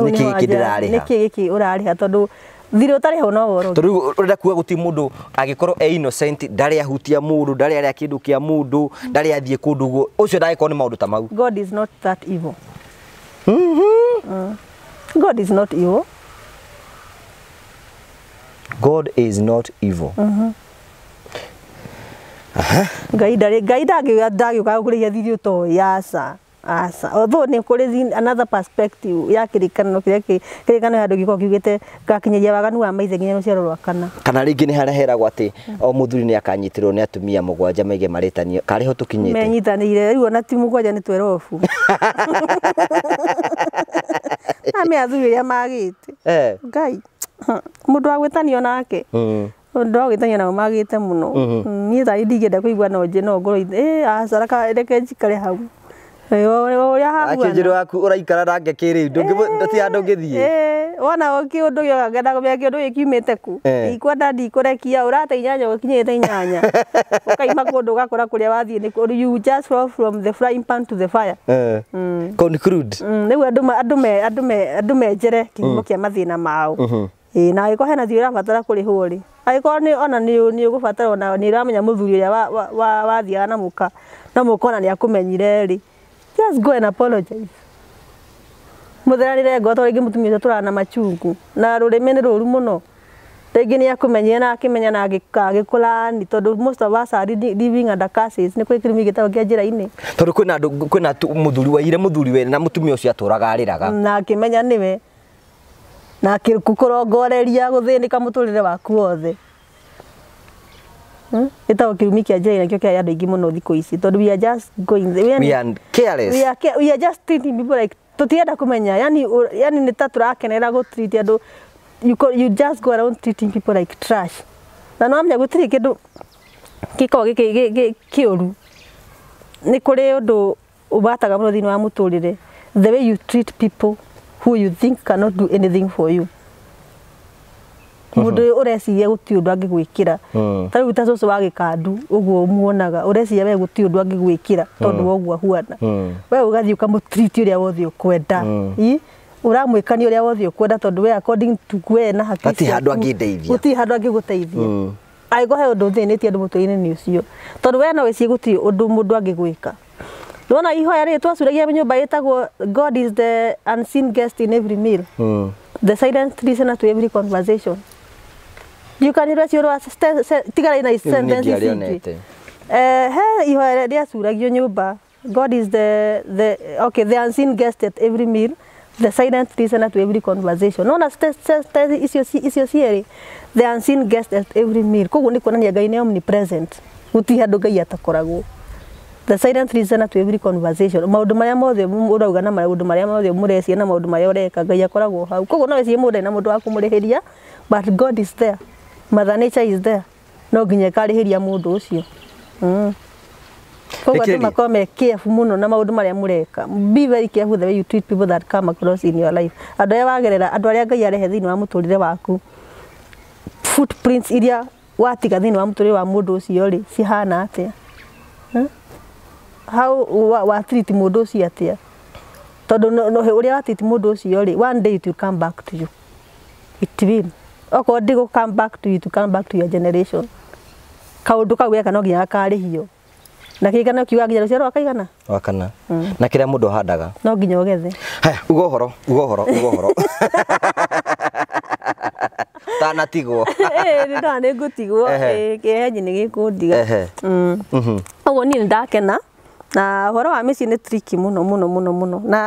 niki giki ndirariha niki giki ha tondu thirä å tarä no woro tondå rä u rä ndakuga gå ti må ndå angä e ndarä ahutia må ndå ndarä arä a kä ndå kä a må ndå ndarä athiä kå ndå guo å cio ndagä korwo ta mau god is not that evil mm -hmm. god is not evil god is not evil mm -hmm. ngai ndarä ngai ndagä å ka gå rä ia thirä Asa, although ni kuri another perspective ya kirikano kiria kirikano handu giko kiugite gakinyagia waganu wa maithe nginya ruciaro rwakana kana ringi ni hara heragwo ati o muthuri ni akanyitirwo ni atumia mugwanja maige maritani kari ho tukinyite menyitanire riu ona ti mugwanja ni twerofu na me athuri ya magite eh ngai mundu agwitanio nake mm ndogitania nao magite muno niĩ tani ndingĩenda kũigua no njĩ no ngoro eh, acaraka reke njikare hau akinjirwo waku ũraikara na ngeke rĩu ndũngĩ ndũngĩthiĩ wona ũki ũndũ gĩoka ngenda kũmenya kĩndũ gĩkiumĩte ku ndikwenda ndikũrekia ũrate inyanya gũkinyĩte inyanya ũkaima kũndũ ũgakora kũrĩa wathiĩ you just fall from the frying pan to the fire mm. conclude mm, rĩu andũ andũ me andũ me andũ menjere kĩhumo mm. kĩa mathĩna mao ĩĩ mm-hmm. na angĩkorwo hena thirĩ ũrabatara kũrĩhwo rä angĩkorwo nĩ ona nĩ ũgũbatara ona thuri ũramenya mũthuri ũrĩa wathiaga na mũka na mũka ona nĩ akũmenyire rĩ Just go and apologize. Mutherarire ngoto ringi mutumia ucio turana machungu na rå rå rä nä rurimi ni ruru muno. nä akå akumenyire na akä menya na agä kå rani agikularani tondu most of us are living under curses. Ni kuri kirimi gitagwo kia njira-ini. Tondu kwina andu kwina muthuri waire muthuri wene na mutumia ucio aturaga ariraga. Na nä niwe na tå rä re waku wothe gitagwo hmm? kirumi kia jaya nakĩo kia andũ aingĩ mũno thikũ ici we are just going we are, we are careless we are, we are just treating people like tutienda kumenya yani yani nĩ ta tũrakenera gå treat andũ you, you just go around treating people like trash na no nomenya gũtirĩ kĩndũ gĩkoragwo kĩũru nĩ kũrĩ ũndũ ũbataga mũno thĩinĩ wa mũtũrĩre the way you treat people who you think cannot do anything for you mundu ureciria guti undu angigwikira ta riu ta cucu wa gikandu uguo muonaga ureciria we guti undu angigwikira tondu wa uguo ahuana we ugathii ukamutriti uria wothe ukwenda uramwikania uria wothe ukwenda tondu we according to we na haki gutiri handu angindeithia gutiri handu angiguteithia aigo he undu thinitie andu mutwe-ini ni ucio tondu we no wicie gutiri undu mundu angigwika Ndona ihoya rä twacuragia nyå itagwo God is the unseen guest in every meal mm. the silent listener to every conversation ndiukanirwe ciurwa tigara sentence sentensi cingi he ihoya rĩa curagio nyũmba God is the, the, okay, the unseen guest at every meal, the silent listener to every conversation. Naona icio cierĩ, the unseen guest at every meal. Koguo nĩ kuonania Ngai nĩ omnipresent. Gũtirĩ handũ Ngai atakoragwo. The silent listener to every conversation. Maũndũ marĩa mothe ũrauga na maũndũ marĩa mothe mũreciria na maũndũ marĩa ũreka, Ngai akoragwo hau. Koguo no wĩcirie mũndũ na mũndũ wa kũmũrĩhĩria, but God is there mother nature is there no nginya ikarihiria mundu ucio mm. koguo andå makorwo me careful må no na maå ndå mureka be very careful the way you treat people that come across in your life andå arä a wagerera andå arä a ngai arehe thä wa må waku footprints iria watiga thä wa må tå rä re wa må ndå å cio cihana atä hmm? how wa må ndå å cio atä a tondå å rä a watriti må ndå å one day it will come back to you it will okorwo ndi gå come back to you to come back to your generation kaundu kau geka no nginya gakarĩhio na kĩigana kiuga nginya rũciaro rwakaigana wakana hmm. na kĩrĩa mũndũ ahandaga no nginya ũgethe haya uga ũhoro uga ũhoro uga ũhoro tanatigwo ndona nĩ ngũtigwo kĩhenji nĩ gĩkũndiga hmm. mhm. ũguo niĩ nĩ ndakena na horo wa mĩciĩ nĩ triki mũno mũno mũno mũno na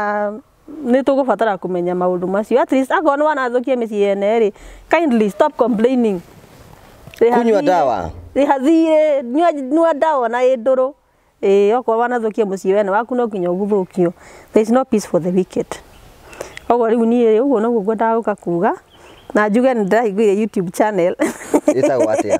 nä tå gå batara kå menya maå ndå ni akorwo nä wanathå kie mä ciä ene rä kunywa dawa rä nywa nywa dawa na ä ndå rå ä okorwo wanathå kie må ciä wene waku no nginya å gå thå kio koguo rä u niä å guo noguo ngwendaga gå ka kuga na njuge nä ndärahingå youtube channel atä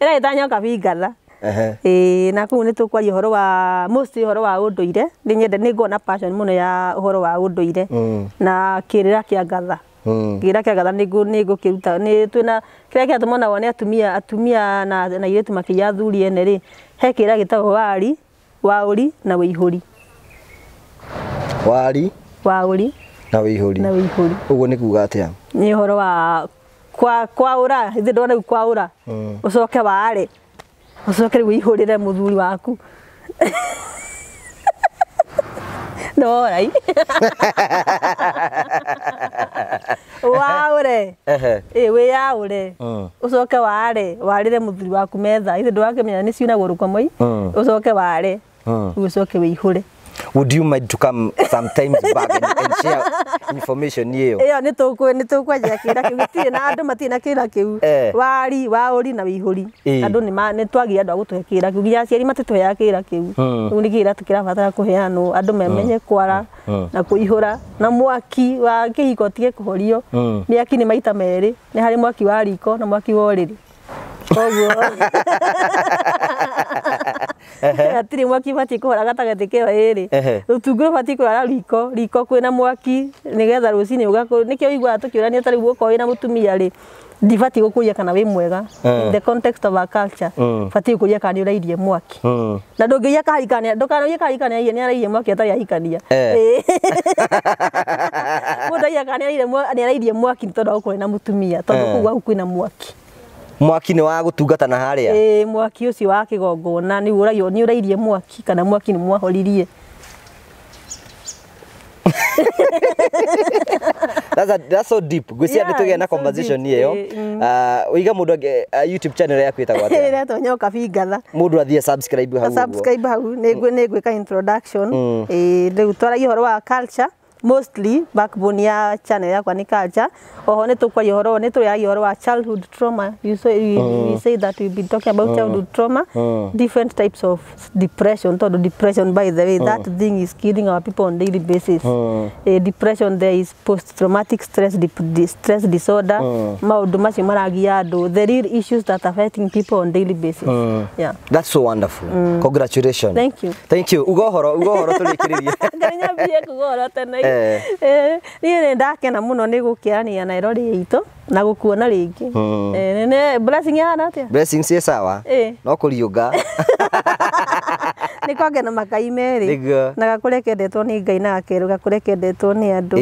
ä ragä kabingatha nyoka na koguo nä tå kwaria å wa mosti horo wa å ndå ire nä nyende nä ngona må no ya å horo wa å ndå ire mm. na kä rä ra kä kia ngatha mm. rä ra kä angatha nä ngå kä ruta twäna kä rä a kä atå atumia atumia na irä tu makä ria thuri ene he kä rä ra gä wari waå na wä ihå ri na wä ihå na wä ihå ri guo nä kuga nä å horo wa kwaå ra ithä ndona rä u kwaå ra å mm. coke ware ucoke rä u ihå muthuri waku norai waure ä wä re å coke ware warä re må thuri waku metha ithä ndå wakä menya nä ciunagå rå komoi å coke ware å coke wä ihå re information iyo iyo ni tukwe ni tukwenjera kira kiu ti na andu mati na kira kiu eh. wari wauri na wihuri andu ni ni twagi andu agutuhe kira kiu nginya ciari matituheaga kira kiu hm. riu ni kira ku kuheanwo andu memenye hm. kwara hm. na kuihura na mwaki wa kihiko tige kuhorio miaki ni maita meri ni hari mwaki wa riko na mwaki wa uriri koguo hatirä mwaki batiä kå hora gatagatä kä ä yo ä rä rå tungu rå batiä kå hora riko riko kwä mm. mm. na mwaki nä getha rå cinä å gakå nä kä å iguaga tå kä å rania tarä u å korwo wä na må tumia rä ndibatiä gå kå ria kana wä mwega the batiä gå kå ria kana nä å rairie mwaki na ndå ngä ia kaharikania ndåkanaiye kaharikania ie nä arairie mwaki atarä ahikania må ndå kana nä arairie mwaki nä tondå agå korwo na må tumia tondå kå u agu kwä na mwaki mwaki ni wa gå tungata na harä a mwaki å cio wa kä gongona nä å rairie mwaki kana mwaki nä mwahoririe that's, a, that's so deep gwiciria yeah, nä tå na conversation ä yo uiga må ndå youtube channel yaku ä tagwo atäatonyoka bingatha må ndå athiä subscribe hau subscribe hau nä ngwä ka introduction mm. rä u twaragia å horo wa culture mostly backbone ya channel yakwa ni culture oho ni tukwagia horo ni turiagia horo wa childhood trauma you say, you, uh, you oh. say that we been talking about uh, childhood trauma uh, different types of depression todo depression by the way uh, that thing is killing our people on daily basis uh, uh, depression there is post traumatic stress di stress disorder uh, maundu macio maragia do the real issues that are affecting people on daily basis uh, yeah that's so wonderful mm. congratulations thank you thank you ugohoro ugohoro turikiririe nganya bie kugohoro tena eh, Eh, niä nä ndakena må hmm. eh, eh. no nä gå kä arania na erori itå na gå kuona rä ngä ihana atä sawa no kå riå nga nä kwagä na makai merä na gakå kendetwo nä ngai na gakerå gakå kendetwo nä andå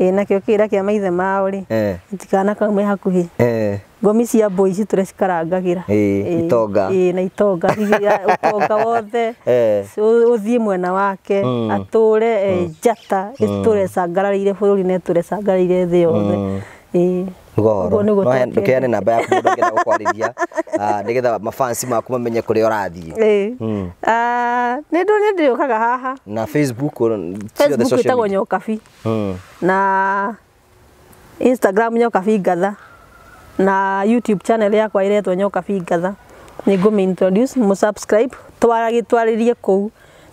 ä nakä o kä ra kä a maithe mao rä itikana kaume hakuhä ngomi cia mbå ici tå rä cikarangagä ra na itonga utonga wothe å thiä mwena wake mm. atå re mm. njata mm. tå re cangararä ire bå rå ri na tå re cangararä ire thä yothe goro no heane namba yaku mundu angenda gukwarĩria maku mamenye kå rä a å rathiä hmm. ah, nä ndä åkaga haha na ĩtagwo nyokabi hmm. na instagram nyokabi ngatha na youtube channel yakwa ĩretwo nyokabi ngatha nä ngå introduce må subscribe twaragä twarä rie kå u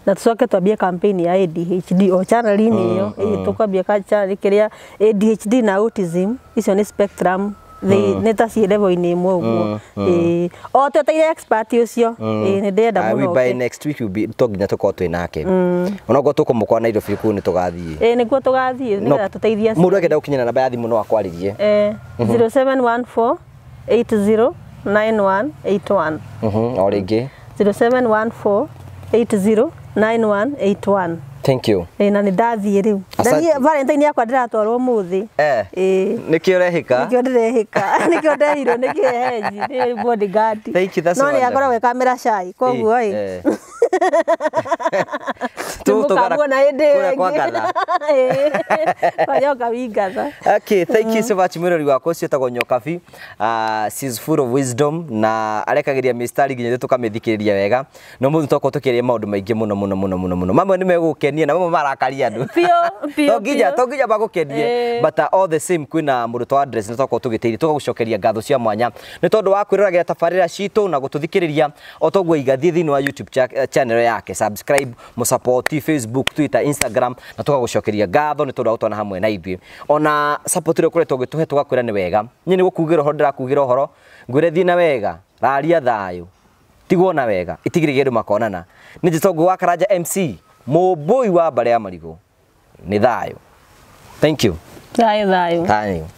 na tucoke twambie kampeni ya ADHD o channel ini ah, iyo uh, uh. channel kiria ADHD na autism icio ni spectrum ah. nä ta ciä revo-inä ä mwe å guo o tå teire å cio nä ndärenda nginya tå korwo twä nake onakorwo tå kå må kora nairobi kå u nä tå gathiä nä guo tå gathiä getha tå teithia må ndå agenda gå kinyana namba ya thimå no akwarä rie mhm. mhm, o rä ngä 9181 thank you ä na nä ndathiä rä u valentine yakwa ndä ratwarwo må thä eh, nä kä o rehä ka nä kä o ndä rehä ka nä kä o ndehirwo nä kä henji nä bodigadi no nä akoragwo ä kamä ra cai koguo ä tumukamwo na hindi kuria kwa ngatha wanyoka wi ngatha okay thank mm. wakwa ucio tagwo nyokabi ah, na arekagiria mistari nginya tukamithikiriria wega no muthi toko tukiria maundu maingi muno muno muno muno muno mamwe ni megukenia na mamwe marakaria andu to nginya to nginya magukenie but uh, all the same kwina murutwo wa dress ni toko tugitirie tugagucokeria ngatho cia mwanya ni tondu wa tabarira citu na gututhikiriria o igathie thini wa youtube cha, eh, channel yake subscribe musupporti facebook twitter instagram na tugagucokeria gatho ni tondu gutwana hamwe na ithuĩ ona support ĩrĩa ũkoretwo ũgĩtũhe tũgakwĩra ni wega niĩ nĩ gũkugĩra ũhoro ndĩrakugĩra ũhoro ngwĩre thiĩ na wega raria thayũ tigwona wega itigĩrĩria andũ makonana ni njĩtongu wa karanja mc mũmbũi wa mbare ya marigũ ni thayũ thank you thayũ thayũ thayũ